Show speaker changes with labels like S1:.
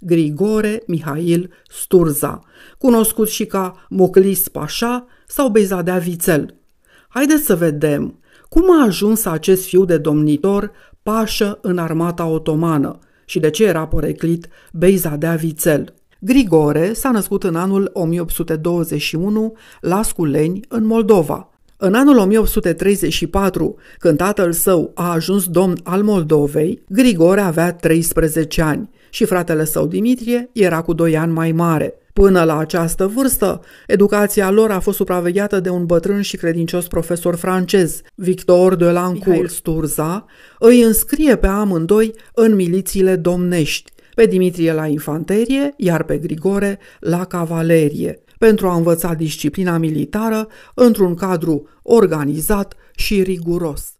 S1: Grigore Mihail Sturza, cunoscut și ca Moclis Pașa sau Beizadea Vițel. Haideți să vedem cum a ajuns acest fiu de domnitor pașă în armata otomană și de ce era poreclit Beizadea Vițel. Grigore s-a născut în anul 1821 la Sculeni, în Moldova. În anul 1834, când tatăl său a ajuns domn al Moldovei, Grigore avea 13 ani și fratele său Dimitrie era cu doi ani mai mare. Până la această vârstă, educația lor a fost supravegheată de un bătrân și credincios profesor francez, Victor de Lancourt Sturza, îi înscrie pe amândoi în milițiile domnești, pe Dimitrie la infanterie, iar pe Grigore la cavalerie, pentru a învăța disciplina militară într-un cadru organizat și riguros.